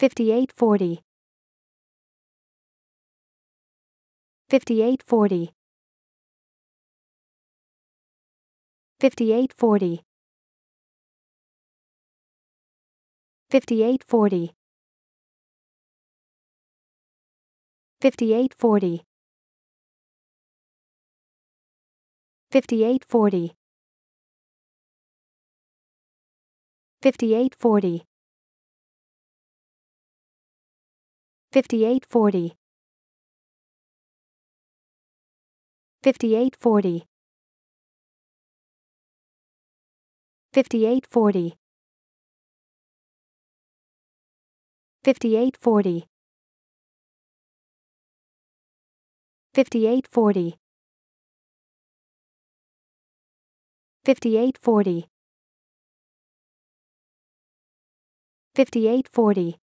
5840 5840 5840 5840 5840 5840 5840 5840 5840 5840 5840 5840 5840 5840